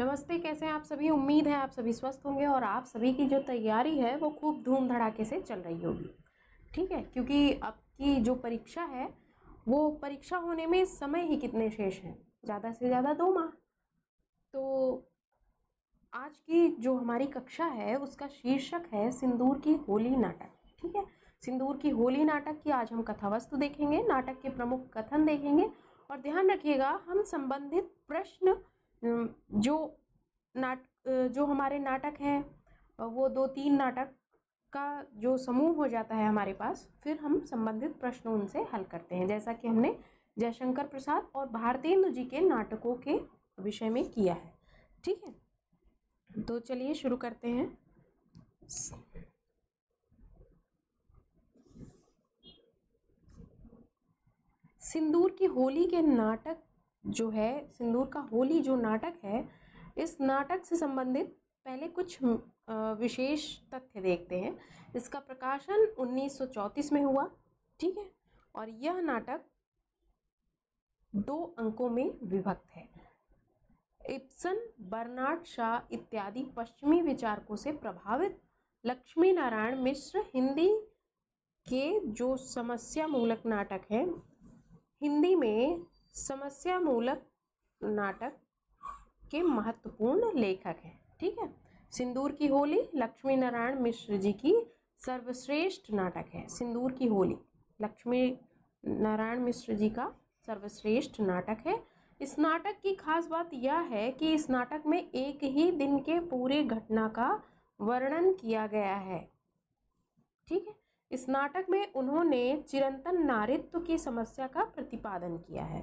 नमस्ते कैसे हैं आप सभी उम्मीद है आप सभी स्वस्थ होंगे और आप सभी की जो तैयारी है वो खूब धूम धड़ाके से चल रही होगी ठीक है क्योंकि आपकी जो परीक्षा है वो परीक्षा होने में समय ही कितने शेष हैं ज़्यादा से ज़्यादा दो माह तो आज की जो हमारी कक्षा है उसका शीर्षक है सिंदूर की होली नाटक ठीक है सिंदूर की होली नाटक की आज हम कथा वस्तु देखेंगे नाटक के प्रमुख कथन देखेंगे और ध्यान रखिएगा हम संबंधित प्रश्न जो नाट जो हमारे नाटक हैं वो दो तीन नाटक का जो समूह हो जाता है हमारे पास फिर हम संबंधित प्रश्न उनसे हल करते हैं जैसा कि हमने जयशंकर प्रसाद और भारतेंदु जी के नाटकों के विषय में किया है ठीक है तो चलिए शुरू करते हैं सिंदूर की होली के नाटक जो है सिंदूर का होली जो नाटक है इस नाटक से संबंधित पहले कुछ विशेष तथ्य देखते हैं इसका प्रकाशन 1934 में हुआ ठीक है और यह नाटक दो अंकों में विभक्त है इप्सन बर्नार्ड शाह इत्यादि पश्चिमी विचारकों से प्रभावित लक्ष्मी नारायण मिश्र हिंदी के जो समस्या मूलक नाटक हैं हिंदी में समस्या मूलक नाटक के महत्वपूर्ण लेखक हैं ठीक है सिंदूर की होली लक्ष्मी नारायण मिश्र जी की सर्वश्रेष्ठ नाटक है सिंदूर की होली लक्ष्मी नारायण मिश्र जी का सर्वश्रेष्ठ नाटक है इस नाटक की खास बात यह है कि इस नाटक में एक ही दिन के पूरे घटना का वर्णन किया गया है ठीक है इस नाटक में उन्होंने चिरंतन नारित्व की समस्या का प्रतिपादन किया है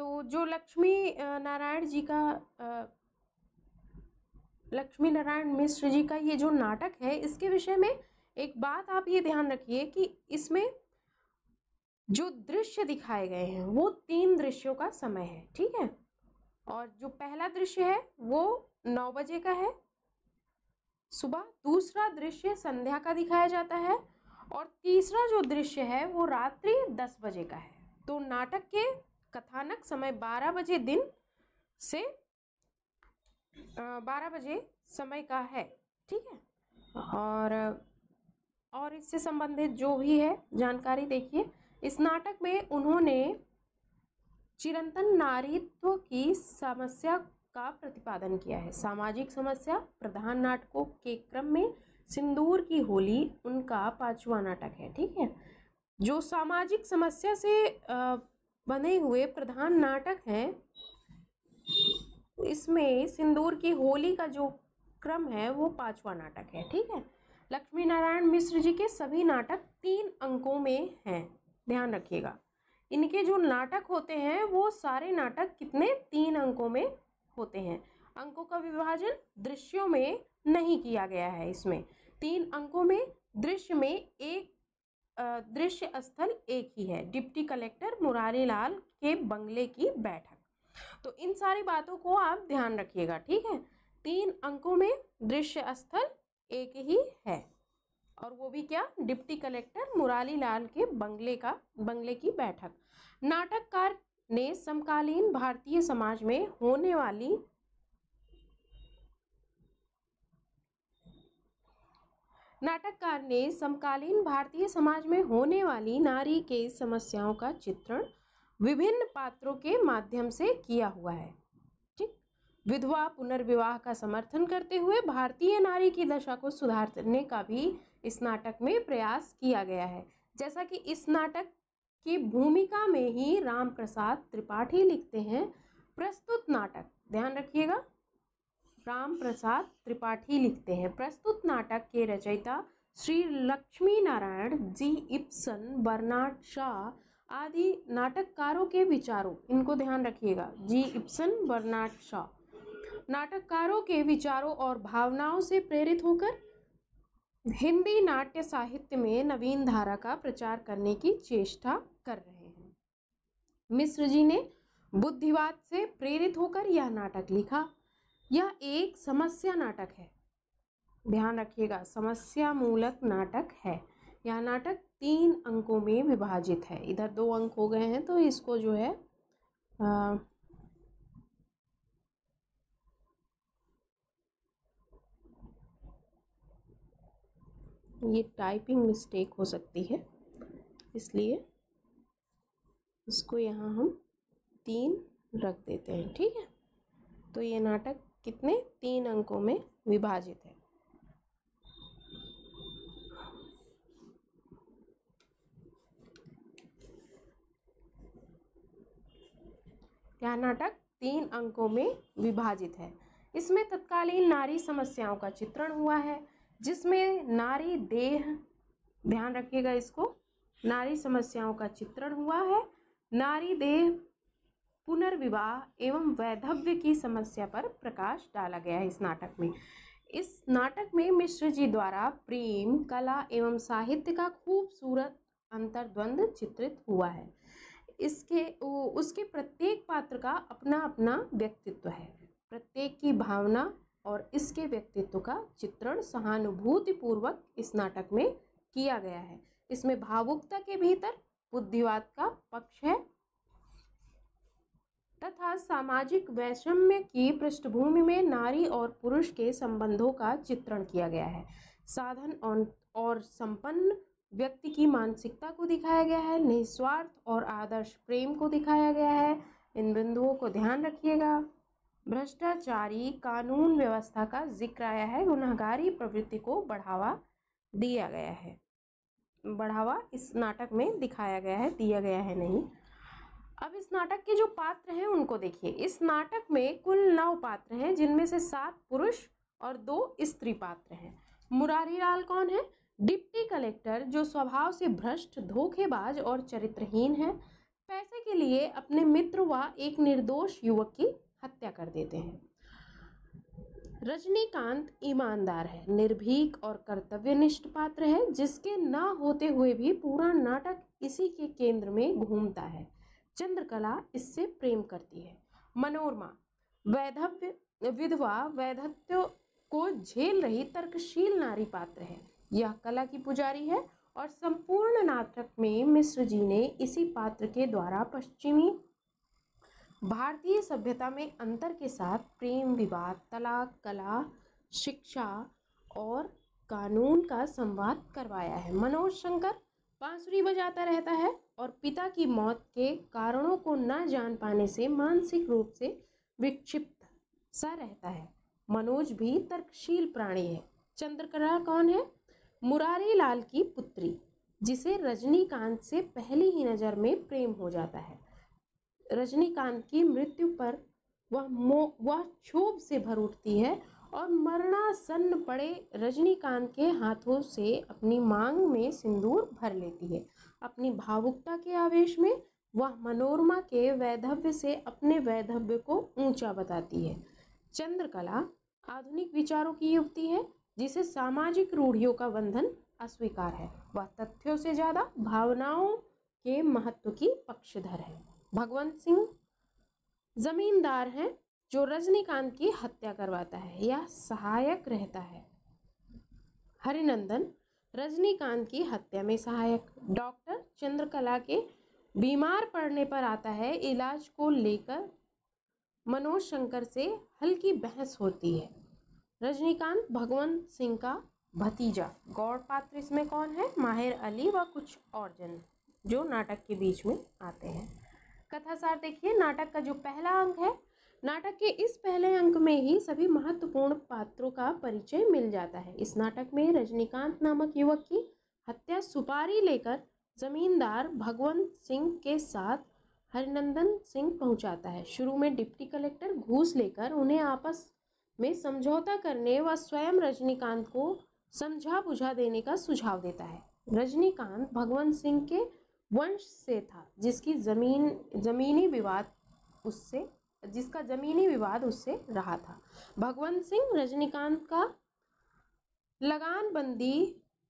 तो जो लक्ष्मी नारायण जी का लक्ष्मी नारायण मिश्र जी का ये जो नाटक है इसके विषय में एक बात आप ये ध्यान रखिए कि इसमें जो दृश्य दिखाए गए हैं वो तीन दृश्यों का समय है ठीक है और जो पहला दृश्य है वो नौ बजे का है सुबह दूसरा दृश्य संध्या का दिखाया जाता है और तीसरा जो दृश्य है वो रात्रि दस बजे का है तो नाटक के कथानक समय बारह बजे दिन से बारह बजे समय का है ठीक है और और इससे संबंधित जो भी है जानकारी देखिए इस नाटक में उन्होंने चिरंतन नारीत्व की समस्या का प्रतिपादन किया है सामाजिक समस्या प्रधान नाटकों के क्रम में सिंदूर की होली उनका पांचवा नाटक है ठीक है जो सामाजिक समस्या से बने हुए प्रधान नाटक हैं इसमें सिंदूर की होली का जो क्रम है वो पांचवा नाटक है ठीक है लक्ष्मी नारायण मिश्र जी के सभी नाटक तीन अंकों में हैं ध्यान रखिएगा इनके जो नाटक होते हैं वो सारे नाटक कितने तीन अंकों में होते हैं अंकों का विभाजन दृश्यों में नहीं किया गया है इसमें तीन अंकों में दृश्य में एक दृश्य स्थल एक ही है डिप्टी कलेक्टर मुरारी लाल के बंगले की बैठक तो इन सारी बातों को आप ध्यान रखिएगा ठीक है तीन अंकों में दृश्य स्थल एक ही है और वो भी क्या डिप्टी कलेक्टर मुरारी लाल के बंगले का बंगले की बैठक नाटककार ने समकालीन भारतीय समाज में होने वाली नाटककार ने समकालीन भारतीय समाज में होने वाली नारी के समस्याओं का चित्रण विभिन्न पात्रों के माध्यम से किया हुआ है ठीक विधवा पुनर्विवाह का समर्थन करते हुए भारतीय नारी की दशा को सुधारने का भी इस नाटक में प्रयास किया गया है जैसा कि इस नाटक की भूमिका में ही राम प्रसाद त्रिपाठी लिखते हैं प्रस्तुत नाटक ध्यान रखिएगा राम प्रसाद त्रिपाठी लिखते हैं प्रस्तुत नाटक के रचयिता Shri Lakshmi Narayan ji Ibsen Bernard Shaw आदि नाटककारों के विचारों इनको ध्यान रखिएगा जी इप्सन बर्नार्ड शाह नाटककारों के विचारों और भावनाओं से प्रेरित होकर हिंदी नाट्य साहित्य में नवीन धारा का प्रचार करने की चेष्टा कर रहे हैं मिश्र जी ने बुद्धिवाद से प्रेरित होकर यह नाटक लिखा यह एक समस्या नाटक है ध्यान रखिएगा समस्या मूलक नाटक है यह नाटक तीन अंकों में विभाजित है इधर दो अंक हो गए हैं तो इसको जो है आ, ये टाइपिंग मिस्टेक हो सकती है इसलिए इसको यहाँ हम तीन रख देते हैं ठीक है तो ये नाटक कितने तीन अंकों में विभाजित है यह नाटक तीन अंकों में विभाजित है इसमें तत्कालीन नारी समस्याओं का चित्रण हुआ है जिसमें नारी देह ध्यान रखिएगा इसको नारी समस्याओं का चित्रण हुआ है नारी देह पुनर्विवाह एवं वैधव्य की समस्या पर प्रकाश डाला गया है इस नाटक में इस नाटक में मिश्र जी द्वारा प्रेम कला एवं साहित्य का खूबसूरत अंतर्द्वंद चित्रित हुआ है इसके उसके प्रत्येक पात्र का अपना अपना व्यक्तित्व है प्रत्येक की भावना और इसके व्यक्तित्व का चित्रण सहानुभूतिपूर्वक इस नाटक में किया गया है इसमें भावुकता के भीतर बुद्धिवाद का पक्ष है तथा सामाजिक वैषम्य की पृष्ठभूमि में नारी और पुरुष के संबंधों का चित्रण किया गया है साधन और, संपन्न व्यक्ति की मानसिकता को दिखाया गया है निस्वार्थ और आदर्श प्रेम को दिखाया गया है इन बिंदुओं को ध्यान रखिएगा भ्रष्टाचारी कानून व्यवस्था का जिक्र आया है गुनागारी प्रवृत्ति को बढ़ावा दिया गया है बढ़ावा इस नाटक में दिखाया गया है दिया गया है नहीं अब इस नाटक के जो पात्र हैं उनको देखिए इस नाटक में कुल नौ पात्र हैं जिनमें से सात पुरुष और दो स्त्री पात्र हैं मुरारी लाल कौन है डिप्टी कलेक्टर जो स्वभाव से भ्रष्ट धोखेबाज और चरित्रहीन है पैसे के लिए अपने मित्र व एक निर्दोष युवक की हत्या कर देते हैं रजनीकांत ईमानदार है निर्भीक और कर्तव्यनिष्ठ पात्र है जिसके ना होते हुए भी पूरा नाटक इसी के केंद्र में घूमता है चंद्रकला इससे प्रेम करती है मनोरमा वैधव्य विधवा वैधत्व को झेल रही तर्कशील नारी पात्र है यह कला की पुजारी है और संपूर्ण नाटक में मिश्र जी ने इसी पात्र के द्वारा पश्चिमी भारतीय सभ्यता में अंतर के साथ प्रेम विवाद तलाक कला शिक्षा और कानून का संवाद करवाया है मनोज शंकर बांसुरी बजाता रहता है और पिता की मौत के कारणों को न जान पाने से मानसिक रूप से विक्षिप्त सा रहता है मनोज भी तर्कशील प्राणी है चंद्रकला कौन है मुरारी लाल की पुत्री जिसे रजनीकांत से पहली ही नज़र में प्रेम हो जाता है रजनीकांत की मृत्यु पर वह मो वह क्षोभ से भर उठती है और मरणासन्न पड़े रजनीकांत के हाथों से अपनी मांग में सिंदूर भर लेती है अपनी भावुकता के आवेश में वह मनोरमा के वैधव्य से अपने वैधव्य को ऊंचा बताती है चंद्रकला आधुनिक विचारों की युक्ति है जिसे सामाजिक रूढ़ियों का बंधन अस्वीकार है वह तथ्यों से ज़्यादा भावनाओं के महत्व की पक्षधर है भगवंत सिंह जमींदार हैं जो रजनीकांत की हत्या करवाता है या सहायक रहता है हरिनंदन रजनीकांत की हत्या में सहायक डॉक्टर चंद्रकला के बीमार पड़ने पर आता है इलाज को लेकर मनोज शंकर से हल्की बहस होती है रजनीकांत भगवंत सिंह का भतीजा गौड़ पात्र इसमें कौन है माहिर अली व कुछ और जन जो नाटक के बीच में आते हैं कथासार देखिए नाटक का जो पहला अंक है नाटक के इस पहले अंक में ही सभी महत्वपूर्ण पात्रों का परिचय मिल जाता है इस नाटक में रजनीकांत नामक युवक की हत्या सुपारी लेकर जमींदार भगवंत सिंह के साथ हरिनंदन सिंह पहुंचाता है शुरू में डिप्टी कलेक्टर घूस लेकर उन्हें आपस में समझौता करने व स्वयं रजनीकांत को समझा बुझा देने का सुझाव देता है रजनीकांत भगवंत सिंह के वंश से था जिसकी जमीन जमीनी विवाद उससे जिसका जमीनी विवाद उससे रहा था भगवंत सिंह रजनीकांत का लगान बंदी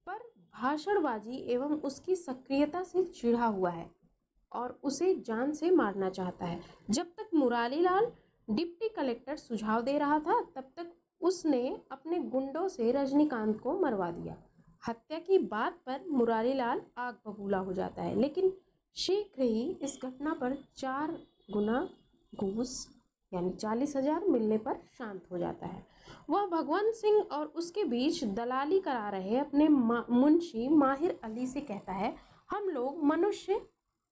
पर भाषणबाजी एवं उसकी सक्रियता से चिढ़ा हुआ है और उसे जान से मारना चाहता है जब तक मुरारी लाल डिप्टी कलेक्टर सुझाव दे रहा था तब तक उसने अपने गुंडों से रजनीकांत को मरवा दिया हत्या की बात पर मुरारी लाल आग बबूला हो जाता है लेकिन शीघ्र ही इस घटना पर चार गुना घूस यानी चालीस हजार मिलने पर शांत हो जाता है वह भगवान सिंह और उसके बीच दलाली करा रहे अपने मा, मुंशी माहिर अली से कहता है हम लोग मनुष्य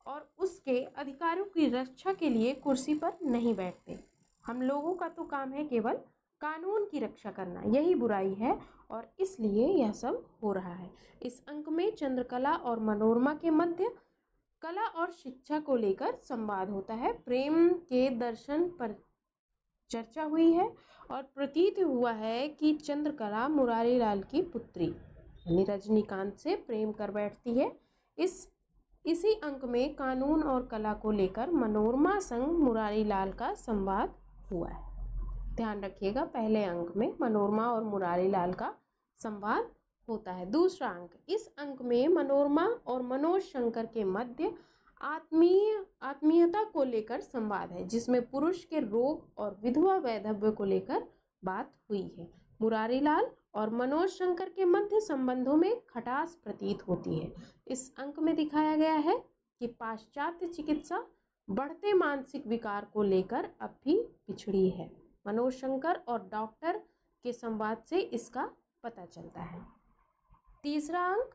और उसके अधिकारों की रक्षा के लिए कुर्सी पर नहीं बैठते हम लोगों का तो काम है केवल कानून की रक्षा करना यही बुराई है और इसलिए यह सब हो रहा है इस अंक में चंद्रकला और मनोरमा के मध्य कला और शिक्षा को लेकर संवाद होता है प्रेम के दर्शन पर चर्चा हुई है और प्रतीत हुआ है कि चंद्रकला मुरारी लाल की पुत्री यानी रजनीकांत से प्रेम कर बैठती है इस इसी अंक में कानून और कला को लेकर मनोरमा संघ मुरारी लाल का संवाद हुआ है ध्यान रखिएगा पहले अंक में मनोरमा और मुरारी लाल का संवाद होता है दूसरा अंक इस अंक में मनोरमा और मनोज शंकर के मध्य आत्मीय आत्मीयता को लेकर संवाद है जिसमें पुरुष के रोग और विधवा वैधव्य को लेकर बात हुई है मुरारी लाल और मनोज शंकर के मध्य संबंधों में खटास प्रतीत होती है इस अंक में दिखाया गया है कि पाश्चात्य चिकित्सा बढ़ते मानसिक विकार को लेकर अब भी पिछड़ी है मनोज शंकर और डॉक्टर के संवाद से इसका पता चलता है तीसरा अंक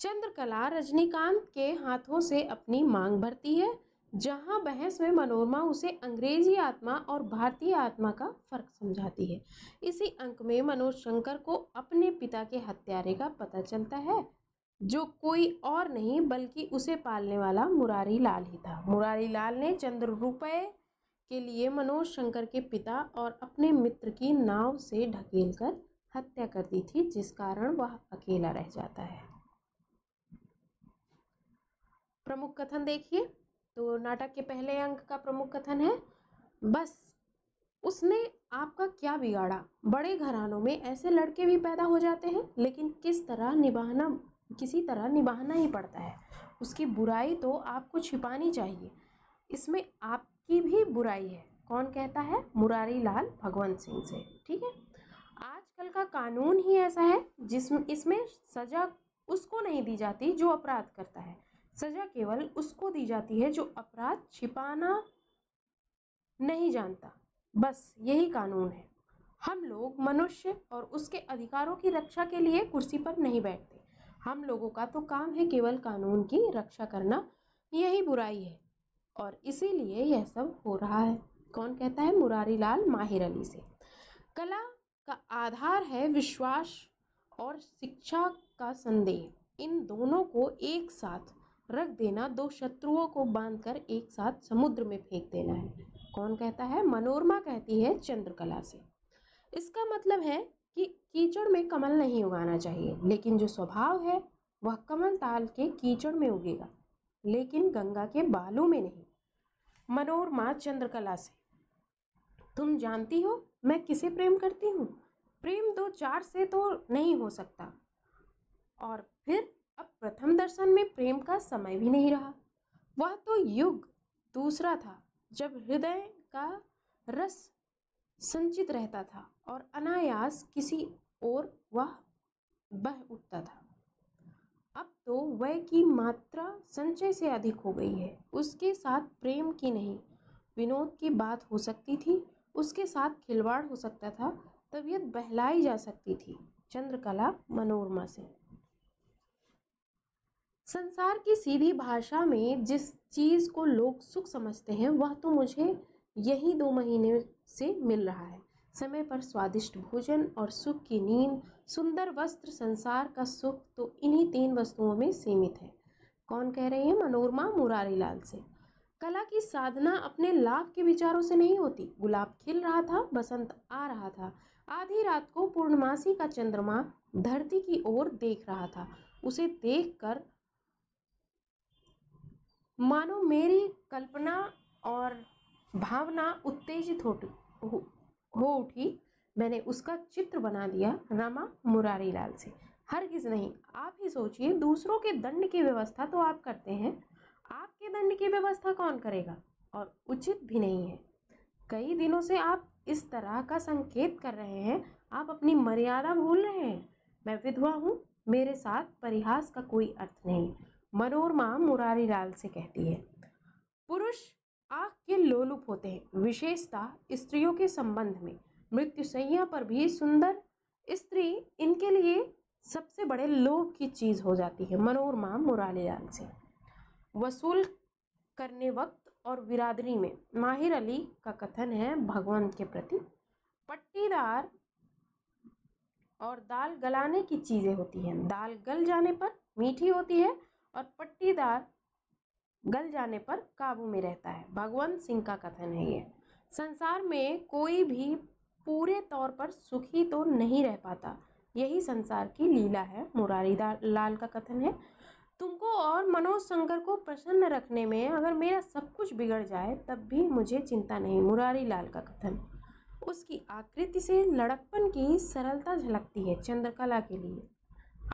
चंद्रकला रजनीकांत के हाथों से अपनी मांग भरती है जहां बहस में मनोरमा उसे अंग्रेजी आत्मा और भारतीय आत्मा का फर्क समझाती है इसी अंक में मनोज शंकर को अपने पिता के हत्यारे का पता चलता है जो कोई और नहीं बल्कि उसे पालने वाला मुरारी लाल ही था मुरारी लाल ने चंद्र रुपये के लिए मनोज शंकर के पिता और अपने मित्र की नाव से ढकेल कर हत्या कर दी थी जिस कारण वह अकेला रह जाता है प्रमुख कथन देखिए तो नाटक के पहले अंक का प्रमुख कथन है बस उसने आपका क्या बिगाड़ा बड़े घरानों में ऐसे लड़के भी पैदा हो जाते हैं लेकिन किस तरह निभाना किसी तरह निभाना ही पड़ता है उसकी बुराई तो आपको छिपानी चाहिए इसमें आपकी भी बुराई है कौन कहता है मुरारी लाल भगवंत सिंह से ठीक है आजकल का कानून ही ऐसा है जिस इसमें सज़ा उसको नहीं दी जाती जो अपराध करता है सज़ा केवल उसको दी जाती है जो अपराध छिपाना नहीं जानता बस यही कानून है हम लोग मनुष्य और उसके अधिकारों की रक्षा के लिए कुर्सी पर नहीं बैठते हम लोगों का तो काम है केवल कानून की रक्षा करना यही बुराई है और इसीलिए यह सब हो रहा है कौन कहता है मुरारी लाल माहिर अली से कला का आधार है विश्वास और शिक्षा का संदेह इन दोनों को एक साथ रख देना दो शत्रुओं को बांधकर एक साथ समुद्र में फेंक देना है कौन कहता है मनोरमा कहती है चंद्रकला से इसका मतलब है कि कीचड़ में कमल नहीं उगाना चाहिए लेकिन जो स्वभाव है वह कमल ताल के कीचड़ में उगेगा लेकिन गंगा के बालों में नहीं मनोरमा चंद्रकला से तुम जानती हो मैं किसे प्रेम करती हूँ प्रेम दो चार से तो नहीं हो सकता और फिर अब प्रथम दर्शन में प्रेम का समय भी नहीं रहा वह तो युग दूसरा था जब हृदय का रस संचित रहता था और अनायास किसी और वह बह उठता था अब तो वह की मात्रा संचय से अधिक हो गई है उसके साथ प्रेम की नहीं विनोद की बात हो सकती थी उसके साथ खिलवाड़ हो सकता था तबीयत बहलाई जा सकती थी चंद्रकला मनोरमा से संसार की सीधी भाषा में जिस चीज़ को लोग सुख समझते हैं वह तो मुझे यही दो महीने से मिल रहा है समय पर स्वादिष्ट भोजन और सुख की नींद सुंदर वस्त्र संसार का सुख तो इन्हीं तीन वस्तुओं में सीमित है कौन कह रही है मनोरमा मुरारीलाल से कला की साधना अपने लाभ के विचारों से नहीं होती गुलाब खिल रहा था बसंत आ रहा था आधी रात को पूर्णमासी का चंद्रमा धरती की ओर देख रहा था उसे देखकर मानो मेरी कल्पना और भावना उत्तेजित हो हो उठी मैंने उसका चित्र बना दिया रमा मुरारी लाल से किस नहीं आप ही सोचिए दूसरों के दंड की व्यवस्था तो आप करते हैं आपके दंड की व्यवस्था कौन करेगा और उचित भी नहीं है कई दिनों से आप इस तरह का संकेत कर रहे हैं आप अपनी मर्यादा भूल रहे हैं मैं विधवा हूँ मेरे साथ परिहास का कोई अर्थ नहीं मनोरमा मुरारी लाल से कहती है पुरुष आँख के लोलुप होते हैं विशेषता स्त्रियों के संबंध में मृत्यु संया पर भी सुंदर स्त्री इनके लिए सबसे बड़े लोभ की चीज़ हो जाती है मनोरमा मुरारी लाल से वसूल करने वक्त और बिरादरी में माहिर अली का कथन है भगवान के प्रति पट्टीदार और दाल गलाने की चीज़ें होती हैं दाल गल जाने पर मीठी होती है और पट्टीदार गल जाने पर काबू में रहता है भगवंत सिंह का कथन है ये संसार में कोई भी पूरे तौर पर सुखी तो नहीं रह पाता यही संसार की लीला है मुरारी लाल का कथन है तुमको और मनोज शंकर को प्रसन्न रखने में अगर मेरा सब कुछ बिगड़ जाए तब भी मुझे चिंता नहीं मुरारी लाल का कथन उसकी आकृति से लड़कपन की सरलता झलकती है चंद्रकला के लिए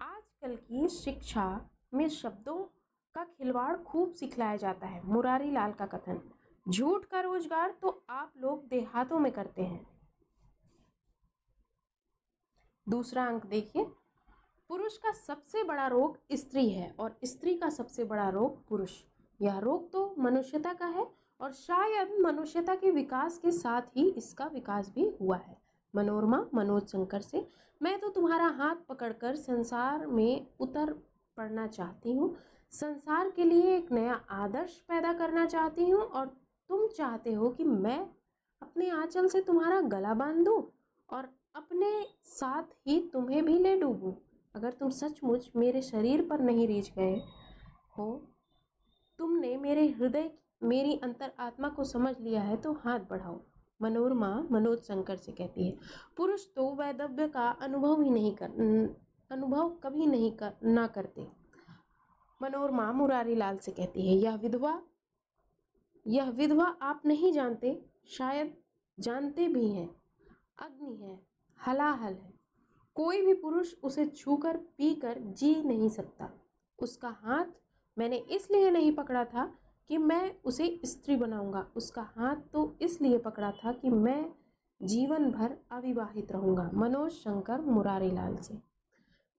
आजकल की शिक्षा में शब्दों का खिलवाड़ खूब सिखलाया जाता है मुरारी लाल का कथन झूठ का रोजगार तो आप लोग देहातों में करते हैं दूसरा अंक देखिए पुरुष का सबसे बड़ा रोग स्त्री है और स्त्री का सबसे बड़ा रोग पुरुष यह रोग तो मनुष्यता का है और शायद मनुष्यता के विकास के साथ ही इसका विकास भी हुआ है मनोरमा मनोज शंकर से मैं तो तुम्हारा हाथ पकड़कर संसार में उतर पड़ना चाहती हूँ संसार के लिए एक नया आदर्श पैदा करना चाहती हूँ और तुम चाहते हो कि मैं अपने आंचल से तुम्हारा गला बांध दूँ और अपने साथ ही तुम्हें भी ले डूबूँ अगर तुम सचमुच मेरे शरीर पर नहीं रीझ गए हो तुमने मेरे हृदय मेरी अंतर आत्मा को समझ लिया है तो हाथ बढ़ाओ मनोरमा मनोज शंकर से कहती है पुरुष तो वैधव्य का अनुभव ही नहीं कर अनुभव कभी नहीं कर ना करते मनोरमा मुरारी लाल से कहती है यह विधवा यह विधवा आप नहीं जानते शायद जानते भी हैं अग्नि है हलाहल है कोई भी पुरुष उसे छूकर पीकर जी नहीं सकता उसका हाथ मैंने इसलिए नहीं पकड़ा था कि मैं उसे स्त्री बनाऊंगा उसका हाथ तो इसलिए पकड़ा था कि मैं जीवन भर अविवाहित रहूंगा मनोज शंकर मुरारीलाल से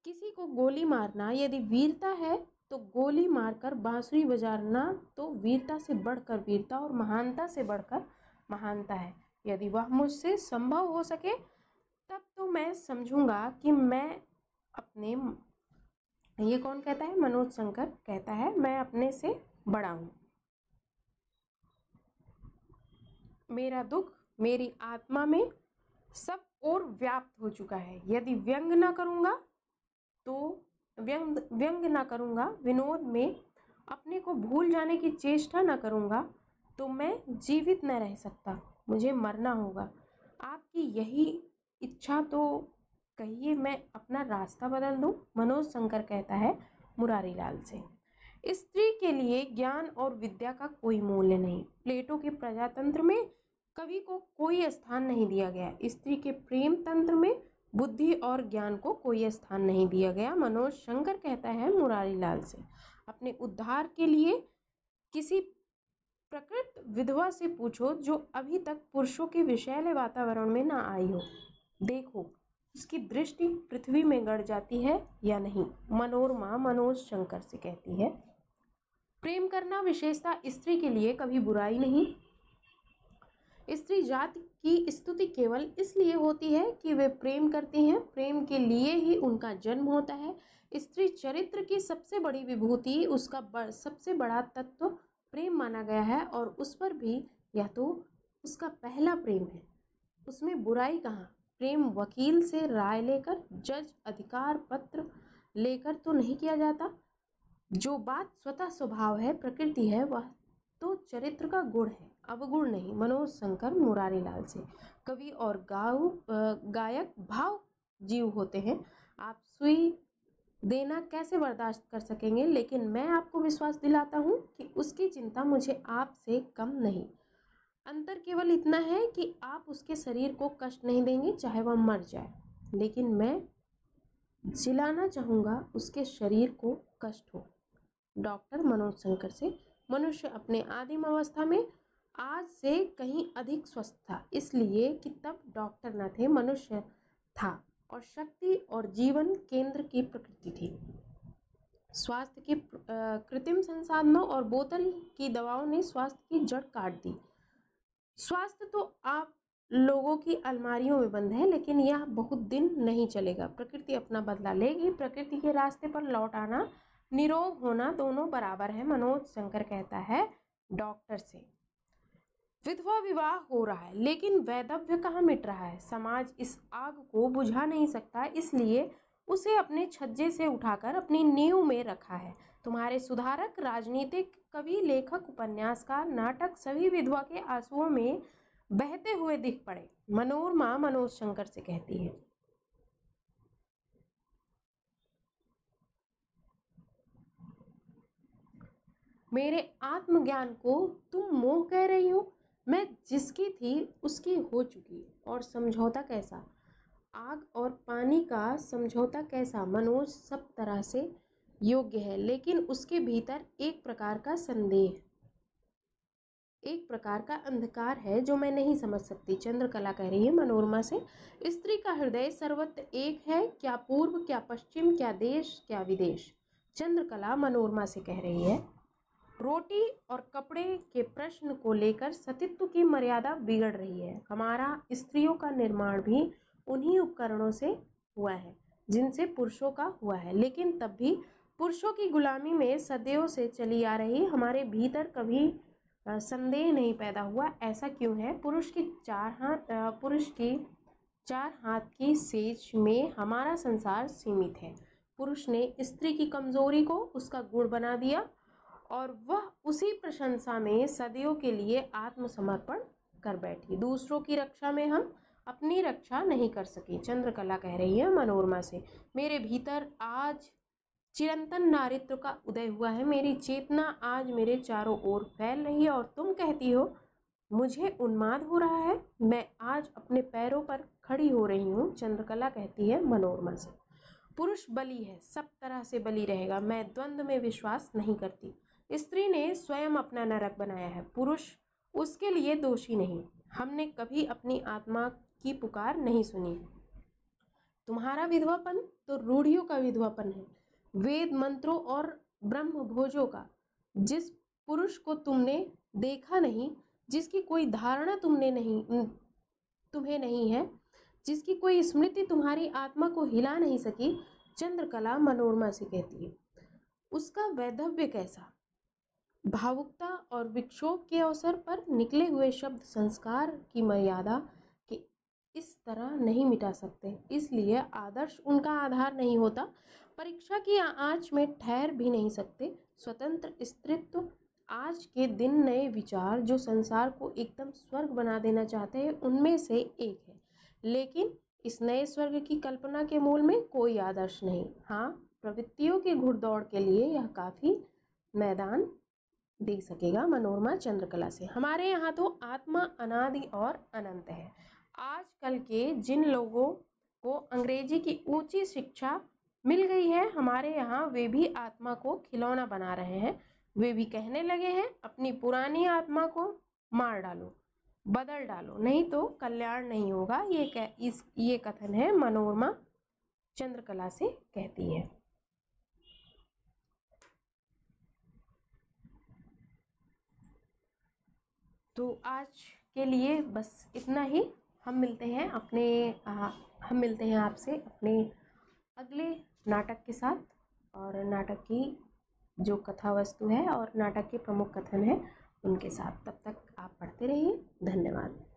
किसी को गोली मारना यदि वीरता है तो गोली मारकर बांसुरी बजाना तो वीरता से बढ़कर वीरता और महानता से बढ़कर महानता है यदि वह मुझसे संभव हो सके तब तो मैं समझूंगा कि मैं अपने ये कौन कहता है मनोज शंकर कहता है मैं अपने से बड़ा हूँ मेरा दुख मेरी आत्मा में सब और व्याप्त हो चुका है यदि व्यंग ना करूँगा तो व्यंग व्यंग ना करूँगा विनोद में अपने को भूल जाने की चेष्टा ना करूँगा तो मैं जीवित न रह सकता मुझे मरना होगा आपकी यही इच्छा तो कहिए मैं अपना रास्ता बदल दूँ मनोज शंकर कहता है मुरारी लाल से स्त्री के लिए ज्ञान और विद्या का कोई मूल्य नहीं प्लेटो के प्रजातंत्र में कवि को कोई स्थान नहीं दिया गया स्त्री के प्रेम तंत्र में बुद्धि और ज्ञान को कोई स्थान नहीं दिया गया मनोज शंकर कहता है मुरारी लाल से अपने उद्धार के लिए किसी प्रकृत विधवा से पूछो जो अभी तक पुरुषों के विषैले वातावरण में ना आई हो देखो उसकी दृष्टि पृथ्वी में गड़ जाती है या नहीं मनोरमा मनोज शंकर से कहती है प्रेम करना विशेषता स्त्री के लिए कभी बुराई नहीं स्त्री जाति की स्तुति केवल इसलिए होती है कि वे प्रेम करती हैं प्रेम के लिए ही उनका जन्म होता है स्त्री चरित्र की सबसे बड़ी विभूति उसका ब, सबसे बड़ा तत्व प्रेम माना गया है और उस पर भी या तो उसका पहला प्रेम है उसमें बुराई कहाँ प्रेम वकील से राय लेकर जज अधिकार पत्र लेकर तो नहीं किया जाता जो बात स्वतः स्वभाव है प्रकृति है वह तो चरित्र का गुण है अवगुण नहीं मनोज शंकर मुरारी लाल से कवि और गाऊ गायक भाव जीव होते हैं आप सुई देना कैसे बर्दाश्त कर सकेंगे लेकिन मैं आपको विश्वास दिलाता हूँ कि उसकी चिंता मुझे आपसे कम नहीं अंतर केवल इतना है कि आप उसके शरीर को कष्ट नहीं देंगे चाहे वह मर जाए लेकिन मैं जिलाना चाहूँगा उसके शरीर को कष्ट हो डॉक्टर मनोज शंकर से मनुष्य अपने आदिम अवस्था में आज से कहीं अधिक स्वस्थ था इसलिए कि तब डॉक्टर न थे मनुष्य था और शक्ति और जीवन केंद्र की प्रकृति थी स्वास्थ्य के कृत्रिम संसाधनों और बोतल की दवाओं ने स्वास्थ्य की जड़ काट दी स्वास्थ्य तो आप लोगों की अलमारियों में बंद है लेकिन यह बहुत दिन नहीं चलेगा प्रकृति अपना बदला लेगी प्रकृति के रास्ते पर लौट आना निरोग होना दोनों बराबर है मनोज शंकर कहता है डॉक्टर से विधवा विवाह हो रहा है लेकिन वैधव्य कहाँ मिट रहा है समाज इस आग को बुझा नहीं सकता इसलिए उसे अपने छज्जे से उठाकर अपनी नींव में रखा है तुम्हारे सुधारक राजनीतिक कवि लेखक उपन्यासकार नाटक सभी विधवा के आंसुओं में बहते हुए दिख पड़े मनोरमा मनोज शंकर से कहती है मेरे आत्मज्ञान को तुम मोह कह रही हो मैं जिसकी थी उसकी हो चुकी और समझौता कैसा आग और पानी का समझौता कैसा मनोज सब तरह से योग्य है लेकिन उसके भीतर एक प्रकार का संदेह एक प्रकार का अंधकार है जो मैं नहीं समझ सकती चंद्रकला कह रही है मनोरमा से स्त्री का हृदय सर्वत्र एक है क्या पूर्व क्या पश्चिम क्या देश क्या विदेश चंद्रकला मनोरमा से कह रही है रोटी और कपड़े के प्रश्न को लेकर सतीत्व की मर्यादा बिगड़ रही है हमारा स्त्रियों का निर्माण भी उन्हीं उपकरणों से हुआ है जिनसे पुरुषों का हुआ है लेकिन तब भी पुरुषों की गुलामी में सदैव से चली आ रही हमारे भीतर कभी संदेह नहीं पैदा हुआ ऐसा क्यों है पुरुष की चार हाथ पुरुष की चार हाथ की सेज में हमारा संसार सीमित है पुरुष ने स्त्री की कमजोरी को उसका गुण बना दिया और वह उसी प्रशंसा में सदियों के लिए आत्मसमर्पण कर बैठी दूसरों की रक्षा में हम अपनी रक्षा नहीं कर सकी चंद्रकला कह रही है मनोरमा से मेरे भीतर आज चिरंतन नारित्व का उदय हुआ है मेरी चेतना आज मेरे चारों ओर फैल रही है और तुम कहती हो मुझे उन्माद हो रहा है मैं आज अपने पैरों पर खड़ी हो रही हूँ चंद्रकला कहती है मनोरमा से पुरुष बली है सब तरह से बली रहेगा मैं द्वंद्व में विश्वास नहीं करती स्त्री ने स्वयं अपना नरक बनाया है पुरुष उसके लिए दोषी नहीं हमने कभी अपनी आत्मा की पुकार नहीं सुनी तुम्हारा विधवापन तो रूढ़ियों का विधवापन है वेद मंत्रों और ब्रह्म भोजों का जिस पुरुष को तुमने देखा नहीं जिसकी कोई धारणा तुमने नहीं तुम्हें नहीं है जिसकी कोई स्मृति तुम्हारी आत्मा को हिला नहीं सकी चंद्रकला मनोरमा से कहती है उसका वैधव्य कैसा भावुकता और विक्षोभ के अवसर पर निकले हुए शब्द संस्कार की मर्यादा इस तरह नहीं मिटा सकते इसलिए आदर्श उनका आधार नहीं होता परीक्षा की आँच में ठहर भी नहीं सकते स्वतंत्र स्त्रित्व आज के दिन नए विचार जो संसार को एकदम स्वर्ग बना देना चाहते हैं उनमें से एक है लेकिन इस नए स्वर्ग की कल्पना के मूल में कोई आदर्श नहीं हाँ प्रवृत्तियों की घुड़दौड़ के लिए यह काफ़ी मैदान दे सकेगा मनोरमा चंद्रकला से हमारे यहाँ तो आत्मा अनादि और अनंत है आजकल के जिन लोगों को अंग्रेजी की ऊंची शिक्षा मिल गई है हमारे यहाँ वे भी आत्मा को खिलौना बना रहे हैं वे भी कहने लगे हैं अपनी पुरानी आत्मा को मार डालो बदल डालो नहीं तो कल्याण नहीं होगा ये कह, इस ये कथन है मनोरमा चंद्रकला से कहती है तो आज के लिए बस इतना ही हम मिलते हैं अपने आ, हम मिलते हैं आपसे अपने अगले नाटक के साथ और नाटक की जो कथा वस्तु है और नाटक के प्रमुख कथन है उनके साथ तब तक आप पढ़ते रहिए धन्यवाद